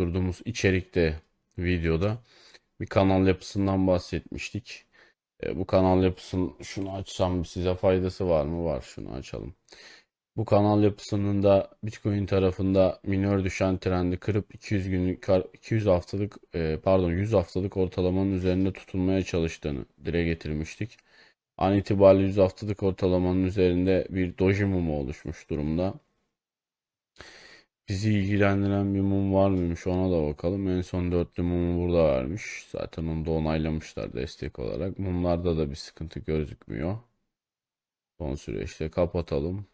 oluşturduğumuz içerikte videoda bir kanal yapısından bahsetmiştik. E, bu kanal yapısının şunu açsam size faydası var mı? Var şunu açalım. Bu kanal yapısının da Bitcoin tarafında minör düşen trendi kırıp 200 günlük 200 haftalık e, pardon 100 haftalık ortalamanın üzerinde tutunmaya çalıştığını dile getirmiştik. An itibariyle 100 haftalık ortalamanın üzerinde bir doji mumu oluşmuş durumda. Bizi ilgilendiren bir mum var mıymış ona da bakalım. En son dörtlü mumu burada vermiş. Zaten onu da onaylamışlar destek olarak. Mumlarda da bir sıkıntı gözükmüyor. Son süreçte kapatalım.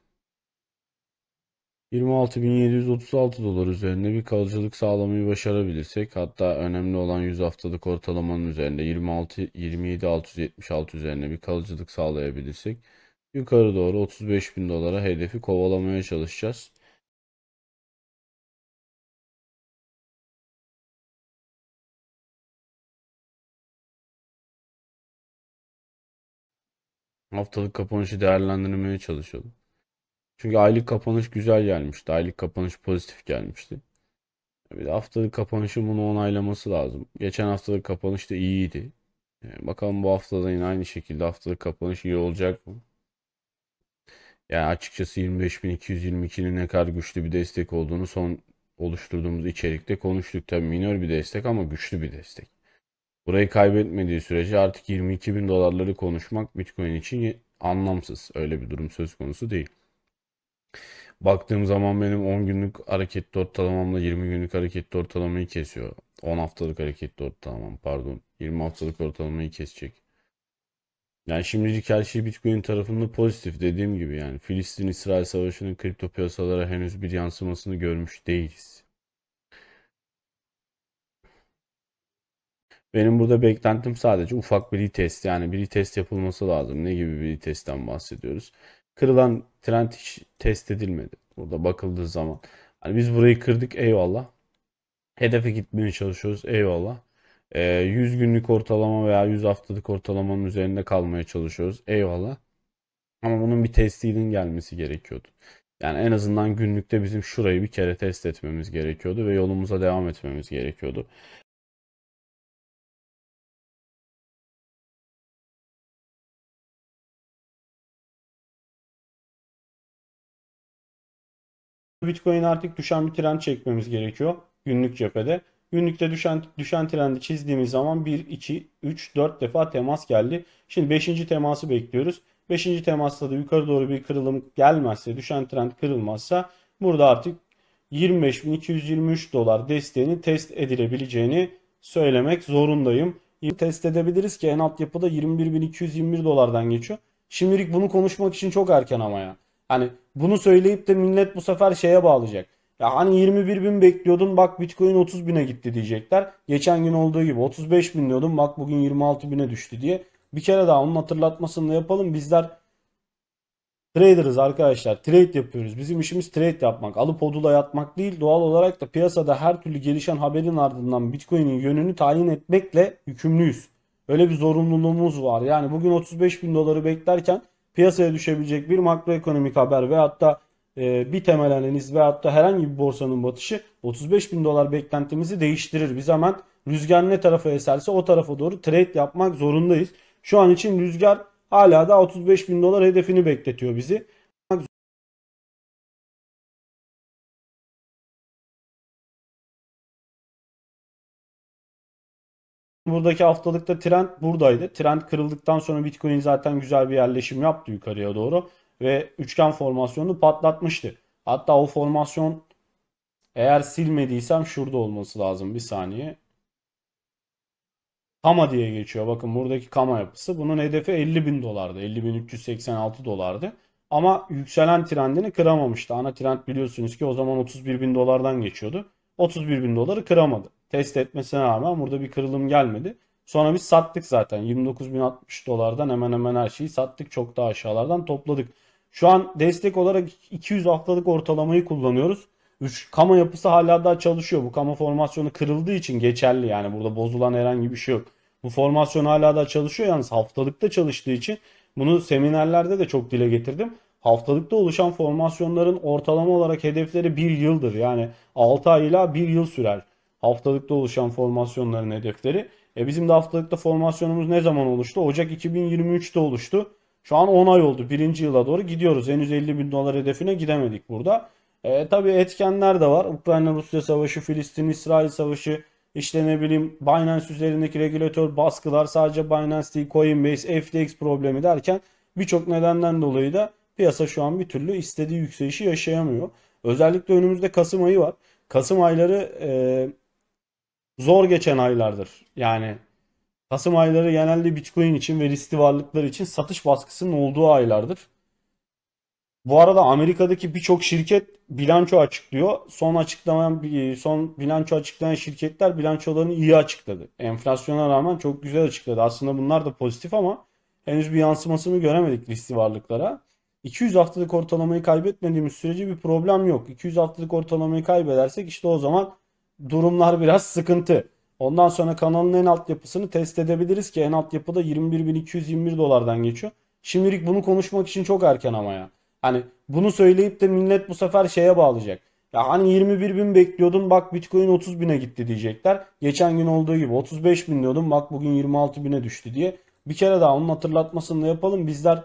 26.736 dolar üzerinde bir kalıcılık sağlamayı başarabilirsek hatta önemli olan 100 haftalık ortalamanın üzerinde 26 27.676 üzerine bir kalıcılık sağlayabilirsek yukarı doğru 35.000 dolara hedefi kovalamaya çalışacağız. Haftalık kapanışı değerlendirmeye çalışalım. Çünkü aylık kapanış güzel gelmişti. Aylık kapanış pozitif gelmişti. E, bir de haftalık kapanışın bunu onaylaması lazım. Geçen haftalık kapanış da iyiydi. E, bakalım bu haftada yine aynı şekilde haftalık kapanış iyi olacak mı? Yani açıkçası 25.222'nin ne kadar güçlü bir destek olduğunu son oluşturduğumuz içerikte konuştuk. Tabii minör bir destek ama güçlü bir destek. Burayı kaybetmediği sürece artık 22 bin dolarları konuşmak Bitcoin için anlamsız. Öyle bir durum söz konusu değil. Baktığım zaman benim 10 günlük hareketli ortalamamla 20 günlük hareketli ortalamayı kesiyor. 10 haftalık hareketli ortalamam pardon. 20 haftalık ortalamayı kesecek. Yani şimdilik her şey Bitcoin tarafında pozitif dediğim gibi yani Filistin-İsrail savaşının kripto piyasalara henüz bir yansımasını görmüş değiliz. Benim burada beklentim sadece ufak bir test yani bir test yapılması lazım. Ne gibi bir testten bahsediyoruz? Kırılan trend hiç test edilmedi. Burada bakıldığı zaman. Hani biz burayı kırdık eyvallah. Hedefe gitmeye çalışıyoruz eyvallah. 100 ee, günlük ortalama veya 100 haftalık ortalamanın üzerinde kalmaya çalışıyoruz eyvallah. Ama bunun bir testinin gelmesi gerekiyordu. Yani en azından günlükte bizim şurayı bir kere test etmemiz gerekiyordu ve yolumuza devam etmemiz gerekiyordu. Bitcoin artık düşen bir trend çekmemiz gerekiyor günlük cephede. Günlükte düşen düşen trendi çizdiğimiz zaman 1, 2, 3, 4 defa temas geldi. Şimdi 5. teması bekliyoruz. 5. temasta da yukarı doğru bir kırılım gelmezse, düşen trend kırılmazsa burada artık 25.223 dolar desteğini test edilebileceğini söylemek zorundayım. Test edebiliriz ki en alt yapıda 21.221 dolardan geçiyor. Şimdilik bunu konuşmak için çok erken ama ya. Hani bunu söyleyip de millet bu sefer şeye bağlayacak. Ya hani 21 bin bekliyordun bak bitcoin 30 bine gitti diyecekler. Geçen gün olduğu gibi 35 bin diyordun bak bugün 26 bine düştü diye. Bir kere daha onun hatırlatmasını da yapalım. Bizler traderız arkadaşlar. Trade yapıyoruz. Bizim işimiz trade yapmak. Alıp odula yatmak değil. Doğal olarak da piyasada her türlü gelişen haberin ardından bitcoin'in yönünü tayin etmekle yükümlüyüz. Öyle bir zorunluluğumuz var. Yani bugün 35 bin doları beklerken piyasaya düşebilecek bir makroekonomik haber ve hatta e, bir temel analiz ve hatta herhangi bir borsanın batışı 35 bin dolar beklentimizi değiştirir. Bir zaman rüzgar ne tarafa eserse o tarafa doğru trade yapmak zorundayız. Şu an için rüzgar hala da 35 bin dolar hedefini bekletiyor bizi. buradaki haftalıkta trend buradaydı. Trend kırıldıktan sonra Bitcoin zaten güzel bir yerleşim yaptı yukarıya doğru ve üçgen formasyonunu patlatmıştı. Hatta o formasyon eğer silmediysem şurada olması lazım bir saniye. Kama diye geçiyor. Bakın buradaki kama yapısı. Bunun hedefi 50 bin dolardı. 50 bin 386 dolardı. Ama yükselen trendini kıramamıştı. Ana trend biliyorsunuz ki o zaman 31 bin dolardan geçiyordu. 31 bin doları kıramadı test etmesine rağmen burada bir kırılım gelmedi. Sonra biz sattık zaten. 29.060 dolardan hemen hemen her şeyi sattık. Çok daha aşağılardan topladık. Şu an destek olarak 200 haftalık ortalamayı kullanıyoruz. 3 kama yapısı hala daha çalışıyor. Bu kama formasyonu kırıldığı için geçerli yani burada bozulan herhangi bir şey yok. Bu formasyon hala daha çalışıyor yalnız haftalıkta çalıştığı için bunu seminerlerde de çok dile getirdim. Haftalıkta oluşan formasyonların ortalama olarak hedefleri 1 yıldır. Yani 6 ay ila 1 yıl sürer haftalıkta oluşan formasyonların hedefleri. E bizim de haftalıkta formasyonumuz ne zaman oluştu? Ocak 2023'te oluştu. Şu an 10 ay oldu. Birinci yıla doğru gidiyoruz. Henüz 50 bin dolar hedefine gidemedik burada. E, tabii etkenler de var. Ukrayna-Rusya savaşı, Filistin-İsrail savaşı, işte ne bileyim Binance üzerindeki regülatör baskılar, sadece Binance değil Coinbase, FTX problemi derken birçok nedenden dolayı da piyasa şu an bir türlü istediği yükselişi yaşayamıyor. Özellikle önümüzde Kasım ayı var. Kasım ayları e, zor geçen aylardır. Yani Kasım ayları genelde Bitcoin için ve riskli varlıklar için satış baskısının olduğu aylardır. Bu arada Amerika'daki birçok şirket bilanço açıklıyor. Son açıklanan son bilanço açıklayan şirketler bilançolarını iyi açıkladı. Enflasyona rağmen çok güzel açıkladı. Aslında bunlar da pozitif ama henüz bir yansımasını göremedik riskli varlıklara. 200 haftalık ortalamayı kaybetmediğimiz sürece bir problem yok. 200 haftalık ortalamayı kaybedersek işte o zaman durumlar biraz sıkıntı. Ondan sonra kanalın en alt yapısını test edebiliriz ki en alt yapıda 21.221 dolardan geçiyor. Şimdilik bunu konuşmak için çok erken ama ya. Hani bunu söyleyip de millet bu sefer şeye bağlayacak. Ya hani 21 bin bekliyordum bak Bitcoin 30 bine gitti diyecekler. Geçen gün olduğu gibi 35 bin diyordum bak bugün 26 bine düştü diye. Bir kere daha onun hatırlatmasını da yapalım. Bizler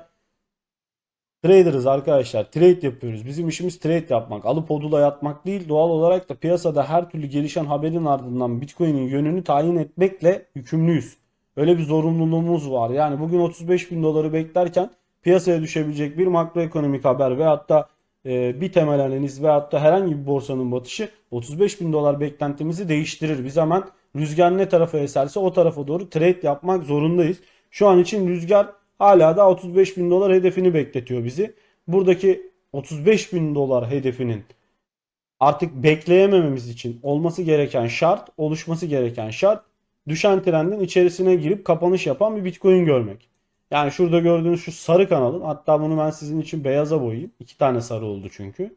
Trader'ız arkadaşlar. Trade yapıyoruz. Bizim işimiz trade yapmak. Alıp odula yatmak değil. Doğal olarak da piyasada her türlü gelişen haberin ardından Bitcoin'in yönünü tayin etmekle yükümlüyüz. Öyle bir zorunluluğumuz var. Yani bugün 35 bin doları beklerken piyasaya düşebilecek bir makroekonomik haber ve hatta e, bir temel analiz ve hatta herhangi bir borsanın batışı 35 bin dolar beklentimizi değiştirir. Biz hemen rüzgar ne tarafa eserse o tarafa doğru trade yapmak zorundayız. Şu an için rüzgar Hala da 35 bin dolar hedefini bekletiyor bizi. Buradaki 35 bin dolar hedefinin artık bekleyemememiz için olması gereken şart, oluşması gereken şart düşen trendin içerisine girip kapanış yapan bir bitcoin görmek. Yani şurada gördüğünüz şu sarı kanalın hatta bunu ben sizin için beyaza boyayayım. İki tane sarı oldu çünkü.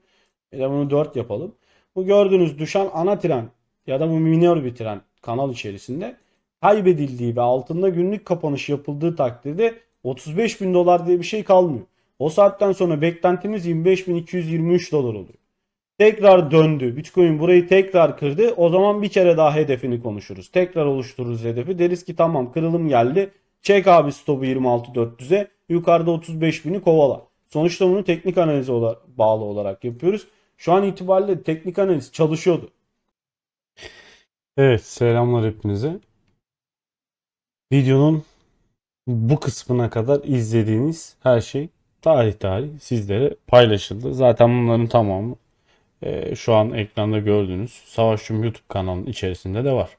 Bir bunu dört yapalım. Bu gördüğünüz düşen ana trend ya da bu minor bir trend kanal içerisinde kaybedildiği ve altında günlük kapanış yapıldığı takdirde 35 bin dolar diye bir şey kalmıyor. O saatten sonra beklentimiz 25.223 dolar oluyor. Tekrar döndü. Bitcoin burayı tekrar kırdı. O zaman bir kere daha hedefini konuşuruz. Tekrar oluştururuz hedefi. Deriz ki tamam kırılım geldi. Çek abi stopu 26.400'e. Yukarıda 35.000'i kovala. Sonuçta bunu teknik analize olarak, bağlı olarak yapıyoruz. Şu an itibariyle teknik analiz çalışıyordu. Evet selamlar hepinize. Videonun bu kısmına kadar izlediğiniz her şey tarih tarih sizlere paylaşıldı. Zaten bunların tamamı e, şu an ekranda gördüğünüz Savaşçım YouTube kanalının içerisinde de var.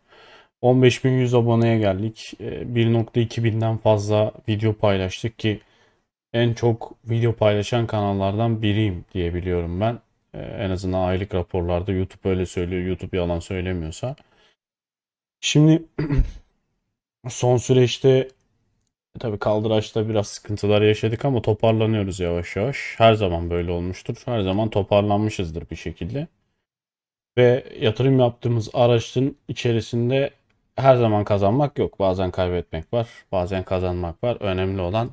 15.100 aboneye geldik. E, 1.2000'den fazla video paylaştık ki en çok video paylaşan kanallardan biriyim diyebiliyorum ben. E, en azından aylık raporlarda YouTube öyle söylüyor. YouTube yalan söylemiyorsa. Şimdi son süreçte e Tabi kaldıraçta biraz sıkıntılar yaşadık ama toparlanıyoruz yavaş yavaş. Her zaman böyle olmuştur. Her zaman toparlanmışızdır bir şekilde. Ve yatırım yaptığımız araçın içerisinde her zaman kazanmak yok. Bazen kaybetmek var, bazen kazanmak var. Önemli olan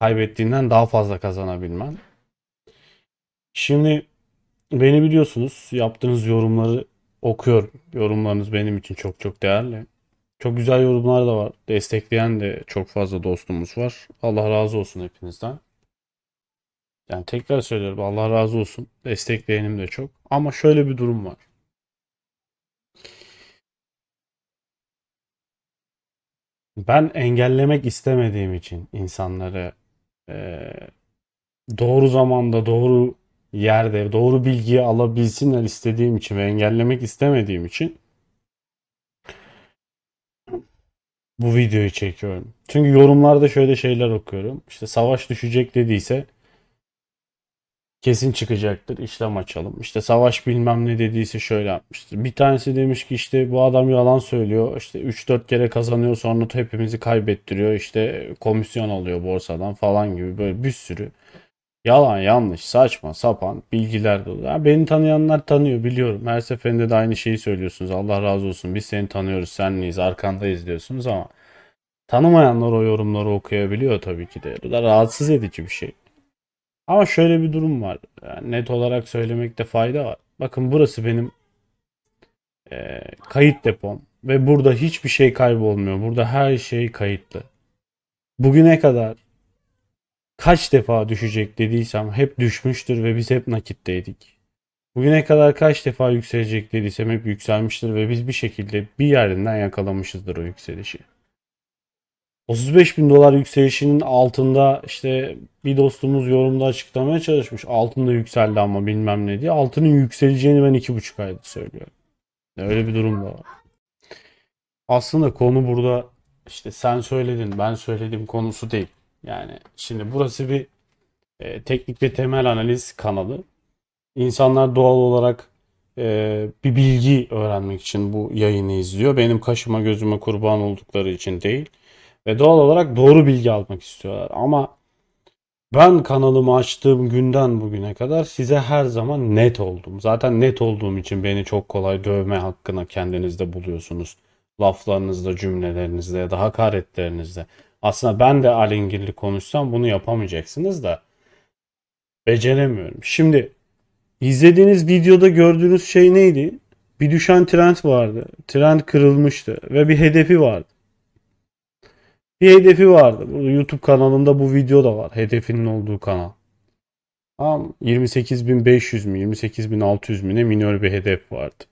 kaybettiğinden daha fazla kazanabilmen. Şimdi beni biliyorsunuz. Yaptığınız yorumları okuyorum. Yorumlarınız benim için çok çok değerli. Çok güzel yorumlar da var. Destekleyen de çok fazla dostumuz var. Allah razı olsun hepinizden. Yani tekrar söylüyorum Allah razı olsun. Destekleyenim de çok. Ama şöyle bir durum var. Ben engellemek istemediğim için insanları e, doğru zamanda, doğru yerde, doğru bilgiyi alabilsinler istediğim için ve engellemek istemediğim için bu videoyu çekiyorum. Çünkü yorumlarda şöyle şeyler okuyorum. İşte savaş düşecek dediyse kesin çıkacaktır. İşlem açalım. İşte savaş bilmem ne dediyse şöyle yapmıştır. Bir tanesi demiş ki işte bu adam yalan söylüyor. İşte 3-4 kere kazanıyor sonra hepimizi kaybettiriyor. İşte komisyon alıyor borsadan falan gibi böyle bir sürü. Yalan, yanlış, saçma, sapan bilgiler dolu. Yani beni tanıyanlar tanıyor biliyorum. Her seferinde de aynı şeyi söylüyorsunuz. Allah razı olsun biz seni tanıyoruz, senliyiz, arkandayız diyorsunuz ama tanımayanlar o yorumları okuyabiliyor tabii ki de. Bu da rahatsız edici bir şey. Ama şöyle bir durum var. Yani net olarak söylemekte fayda var. Bakın burası benim e, kayıt depom. Ve burada hiçbir şey kaybolmuyor. Burada her şey kayıtlı. Bugüne kadar kaç defa düşecek dediysem hep düşmüştür ve biz hep nakitteydik. Bugüne kadar kaç defa yükselecek dediysem hep yükselmiştir ve biz bir şekilde bir yerinden yakalamışızdır o yükselişi. 35 bin dolar yükselişinin altında işte bir dostumuz yorumda açıklamaya çalışmış. Altında yükseldi ama bilmem ne diye. Altının yükseleceğini ben 2,5 aydır söylüyorum. Öyle bir durum da var. Aslında konu burada işte sen söyledin ben söyledim konusu değil. Yani şimdi burası bir e, teknik ve temel analiz kanalı. İnsanlar doğal olarak e, bir bilgi öğrenmek için bu yayını izliyor. Benim kaşıma gözüme kurban oldukları için değil. Ve doğal olarak doğru bilgi almak istiyorlar. Ama ben kanalımı açtığım günden bugüne kadar size her zaman net oldum. Zaten net olduğum için beni çok kolay dövme hakkına kendinizde buluyorsunuz. Laflarınızda, cümlelerinizde ya da hakaretlerinizde. Aslında ben de alengirli konuşsam bunu yapamayacaksınız da beceremiyorum. Şimdi izlediğiniz videoda gördüğünüz şey neydi? Bir düşen trend vardı. Trend kırılmıştı ve bir hedefi vardı. Bir hedefi vardı. YouTube kanalında bu video da var. Hedefinin olduğu kanal. Tam 28.500 mi 28.600 mi ne minör bir hedef vardı.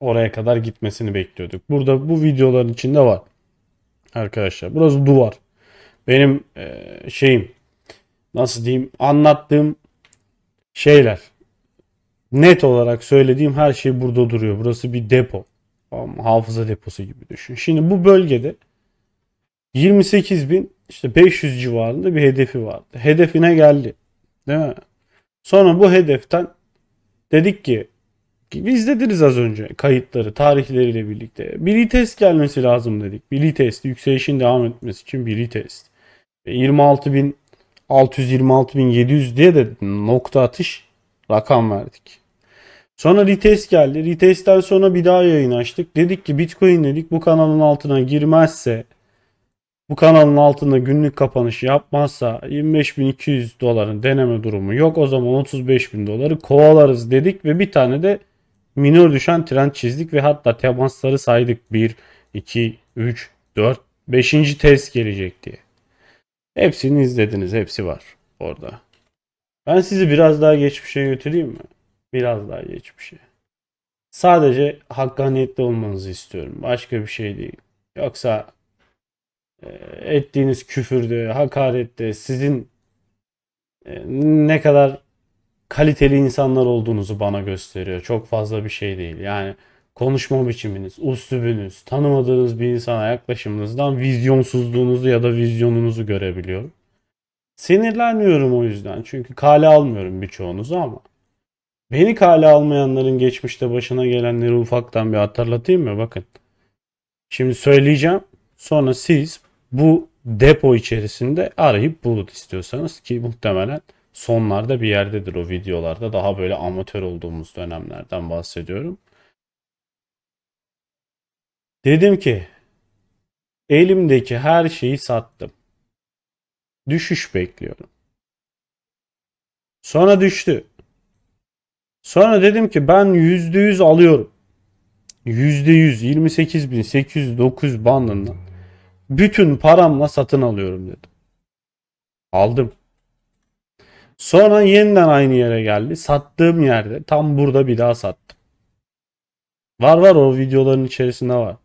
Oraya kadar gitmesini bekliyorduk. Burada bu videoların içinde var. Arkadaşlar burası duvar. Benim e, şeyim nasıl diyeyim anlattığım şeyler net olarak söylediğim her şey burada duruyor. Burası bir depo. Tamam, hafıza deposu gibi düşün. Şimdi bu bölgede 28 bin işte 500 civarında bir hedefi vardı. Hedefine geldi. Değil mi? Sonra bu hedeften dedik ki gibi izlediniz az önce kayıtları, tarihleriyle birlikte. Bir test gelmesi lazım dedik. Bir test, yükselişin devam etmesi için bir test. 26.600, e, 26.700 diye de nokta atış rakam verdik. Sonra retest geldi. Retest'ten sonra bir daha yayın açtık. Dedik ki Bitcoin dedik bu kanalın altına girmezse bu kanalın altında günlük kapanış yapmazsa 25.200 doların deneme durumu yok. O zaman 35.000 doları kovalarız dedik ve bir tane de minor düşen trend çizdik ve hatta temasları saydık. 1, 2, 3, 4, 5. test gelecek diye. Hepsini izlediniz. Hepsi var orada. Ben sizi biraz daha geçmişe götüreyim mi? Biraz daha geçmişe. Sadece hakkaniyetli olmanızı istiyorum. Başka bir şey değil. Yoksa e, ettiğiniz küfürde, hakarette sizin e, ne kadar kaliteli insanlar olduğunuzu bana gösteriyor. Çok fazla bir şey değil. Yani konuşma biçiminiz, üslubunuz, tanımadığınız bir insana yaklaşımınızdan vizyonsuzluğunuzu ya da vizyonunuzu görebiliyorum. Sinirlenmiyorum o yüzden. Çünkü kale almıyorum birçoğunuzu ama. Beni kale almayanların geçmişte başına gelenleri ufaktan bir hatırlatayım mı? Bakın. Şimdi söyleyeceğim. Sonra siz bu depo içerisinde arayıp bulut istiyorsanız ki muhtemelen sonlarda bir yerdedir o videolarda. Daha böyle amatör olduğumuz dönemlerden bahsediyorum. Dedim ki elimdeki her şeyi sattım. Düşüş bekliyorum. Sonra düştü. Sonra dedim ki ben %100 alıyorum. %100 28.809 bandından bütün paramla satın alıyorum dedim. Aldım. Sonra yeniden aynı yere geldi. Sattığım yerde tam burada bir daha sattım. Var var o videoların içerisinde var.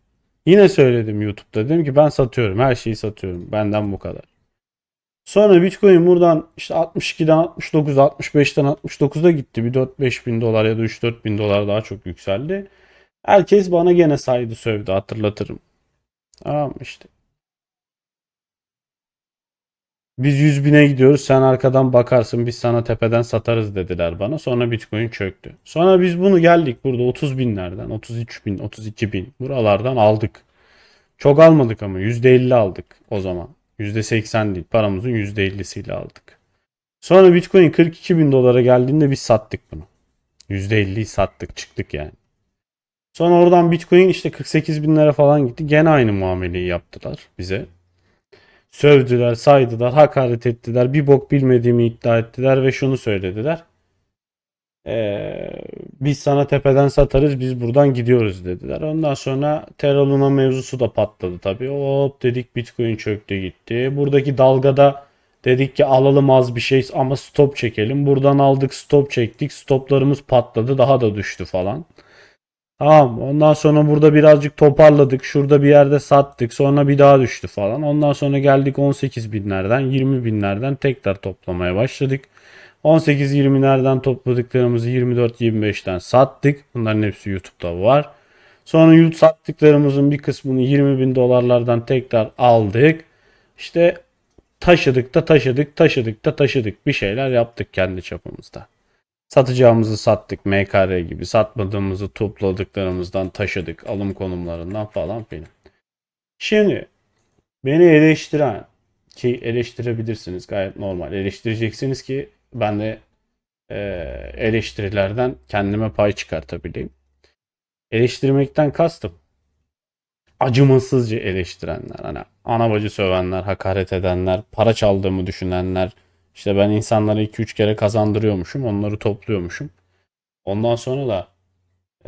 Yine söyledim YouTube'da. Dedim ki ben satıyorum. Her şeyi satıyorum. Benden bu kadar. Sonra Bitcoin buradan işte 62'den 69, 65'ten 69'da gitti. Bir 4-5 bin dolar ya da 3-4 bin dolar daha çok yükseldi. Herkes bana gene saydı sövdü hatırlatırım. Tamam işte. Biz 100 bine gidiyoruz sen arkadan bakarsın biz sana tepeden satarız dediler bana. Sonra bitcoin çöktü. Sonra biz bunu geldik burada 30 binlerden 33 bin 32 bin buralardan aldık. Çok almadık ama %50 aldık o zaman. %80 değil paramızın %50'siyle aldık. Sonra bitcoin 42 bin dolara geldiğinde biz sattık bunu. %50'yi sattık çıktık yani. Sonra oradan bitcoin işte 48 binlere falan gitti. Gene aynı muameleyi yaptılar bize sövdüler, saydılar, hakaret ettiler, bir bok bilmediğimi iddia ettiler ve şunu söylediler. Ee, biz sana tepeden satarız, biz buradan gidiyoruz dediler. Ondan sonra Terra Luna mevzusu da patladı tabii. Hop dedik Bitcoin çöktü gitti. Buradaki dalgada dedik ki alalım az bir şey ama stop çekelim. Buradan aldık stop çektik. Stoplarımız patladı daha da düştü falan. Tamam ondan sonra burada birazcık toparladık. Şurada bir yerde sattık. Sonra bir daha düştü falan. Ondan sonra geldik 18 binlerden 20 binlerden tekrar toplamaya başladık. 18-20'lerden topladıklarımızı 24-25'ten sattık. Bunların hepsi YouTube'da var. Sonra YouTube sattıklarımızın bir kısmını 20 bin dolarlardan tekrar aldık. İşte taşıdık da taşıdık, taşıdık da taşıdık. Bir şeyler yaptık kendi çapımızda. Satacağımızı sattık MKR gibi. Satmadığımızı topladıklarımızdan taşıdık. Alım konumlarından falan filan. Şimdi beni eleştiren ki eleştirebilirsiniz gayet normal. Eleştireceksiniz ki ben de e, eleştirilerden kendime pay çıkartabileyim. Eleştirmekten kastım acımasızca eleştirenler. Hani ana bacı sövenler, hakaret edenler, para çaldığımı düşünenler, işte ben insanlara 2-3 kere kazandırıyormuşum. Onları topluyormuşum. Ondan sonra da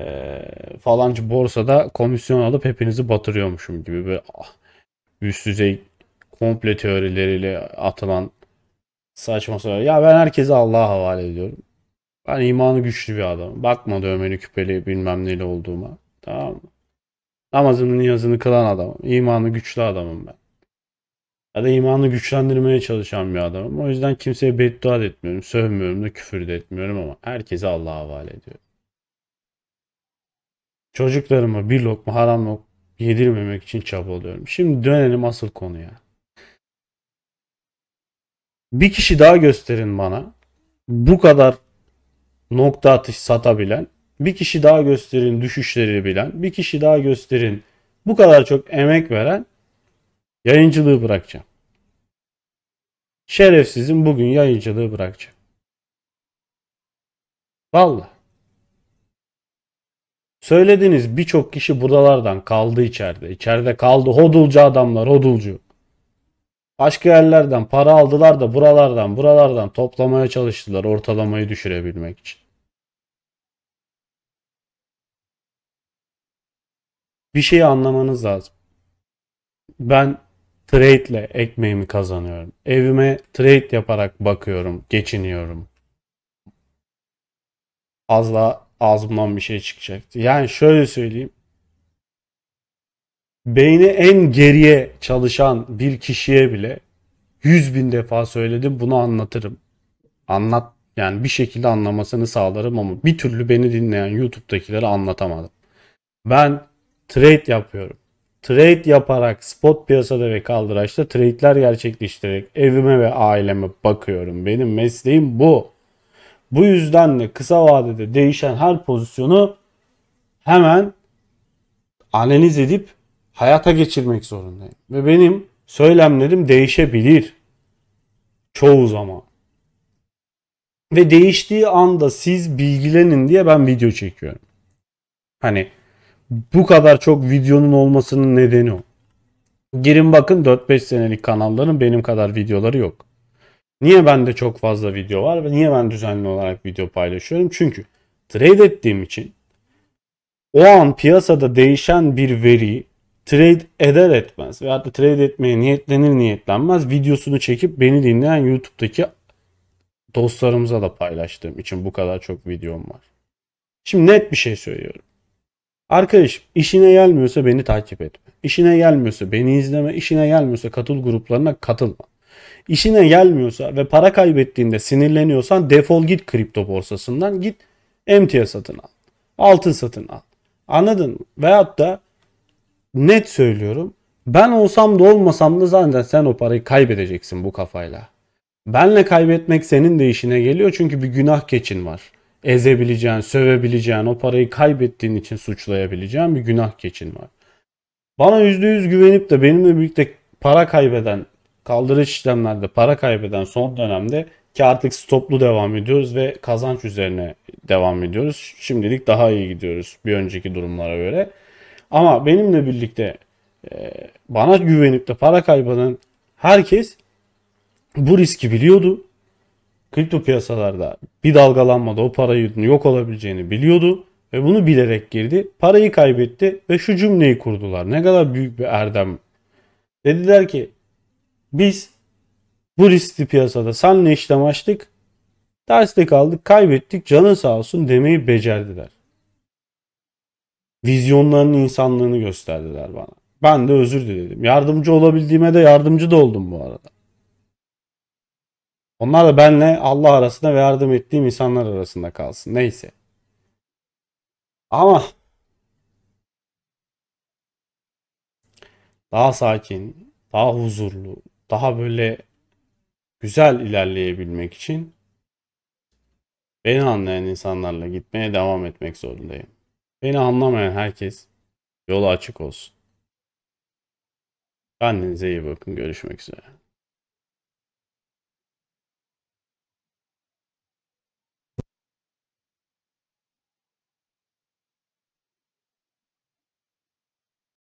e, falancı borsada komisyon alıp hepinizi batırıyormuşum gibi bir ah, üst düzey komple teorileriyle atılan saçma sapan. Ya ben herkesi Allah'a havale ediyorum. Ben imanı güçlü bir adamım. Bakma dövmeli küpeli bilmem neyle olduğuma. Tamam mı? Namazımın niyazını kılan adamım. İmanı güçlü adamım ben ya da imanı güçlendirmeye çalışan bir adamım. O yüzden kimseye beddua da etmiyorum, sövmüyorum da küfür de etmiyorum ama herkese Allah'a havale ediyorum. Çocuklarıma bir lokma haram lokma yedirmemek için çabalıyorum. Şimdi dönelim asıl konuya. Bir kişi daha gösterin bana bu kadar nokta atış satabilen, bir kişi daha gösterin düşüşleri bilen, bir kişi daha gösterin bu kadar çok emek veren Yayıncılığı bırakacağım. Şerefsizim bugün yayıncılığı bırakacağım. Vallahi Söylediğiniz birçok kişi buralardan kaldı içeride. İçeride kaldı hodulcu adamlar hodulcu. Başka yerlerden para aldılar da buralardan buralardan toplamaya çalıştılar ortalamayı düşürebilmek için. Bir şeyi anlamanız lazım. Ben trade ile ekmeğimi kazanıyorum. Evime trade yaparak bakıyorum, geçiniyorum. Fazla ağzımdan bir şey çıkacaktı. Yani şöyle söyleyeyim. Beyni en geriye çalışan bir kişiye bile 100 bin defa söyledim bunu anlatırım. Anlat yani bir şekilde anlamasını sağlarım ama bir türlü beni dinleyen YouTube'dakileri anlatamadım. Ben trade yapıyorum trade yaparak spot piyasada ve kaldıraçta trade'ler gerçekleştirerek evime ve aileme bakıyorum. Benim mesleğim bu. Bu yüzden de kısa vadede değişen her pozisyonu hemen analiz edip hayata geçirmek zorundayım. Ve benim söylemlerim değişebilir. Çoğu zaman. Ve değiştiği anda siz bilgilenin diye ben video çekiyorum. Hani bu kadar çok videonun olmasının nedeni o. Girin bakın 4-5 senelik kanalların benim kadar videoları yok. Niye bende çok fazla video var ve niye ben düzenli olarak video paylaşıyorum? Çünkü trade ettiğim için o an piyasada değişen bir veriyi trade eder etmez veyahut da trade etmeye niyetlenir niyetlenmez videosunu çekip beni dinleyen YouTube'daki dostlarımıza da paylaştığım için bu kadar çok videom var. Şimdi net bir şey söylüyorum. Arkadaş işine gelmiyorsa beni takip etme. İşine gelmiyorsa beni izleme. İşine gelmiyorsa katıl gruplarına katılma. İşine gelmiyorsa ve para kaybettiğinde sinirleniyorsan defol git kripto borsasından git emtia satın al. Altın satın al. Anladın mı? Veyahut da net söylüyorum. Ben olsam da olmasam da zaten sen o parayı kaybedeceksin bu kafayla. Benle kaybetmek senin de işine geliyor çünkü bir günah keçin var ezebileceğin, sövebileceğin, o parayı kaybettiğin için suçlayabileceğin bir günah keçin var. Bana %100 güvenip de benimle birlikte para kaybeden, kaldırış işlemlerde para kaybeden son dönemde ki artık stoplu devam ediyoruz ve kazanç üzerine devam ediyoruz. Şimdilik daha iyi gidiyoruz bir önceki durumlara göre. Ama benimle birlikte e, bana güvenip de para kaybeden herkes bu riski biliyordu kripto piyasalarda bir dalgalanmada o parayı yok olabileceğini biliyordu ve bunu bilerek girdi. Parayı kaybetti ve şu cümleyi kurdular. Ne kadar büyük bir erdem. Dediler ki biz bu riskli piyasada senle işlem açtık. Derste kaldık, kaybettik, canın sağ olsun demeyi becerdiler. Vizyonlarının insanlığını gösterdiler bana. Ben de özür diledim. Yardımcı olabildiğime de yardımcı da oldum bu arada. Onlar da benle Allah arasında ve yardım ettiğim insanlar arasında kalsın. Neyse. Ama daha sakin, daha huzurlu, daha böyle güzel ilerleyebilmek için beni anlayan insanlarla gitmeye devam etmek zorundayım. Beni anlamayan herkes yolu açık olsun. Kendinize iyi bakın. Görüşmek üzere.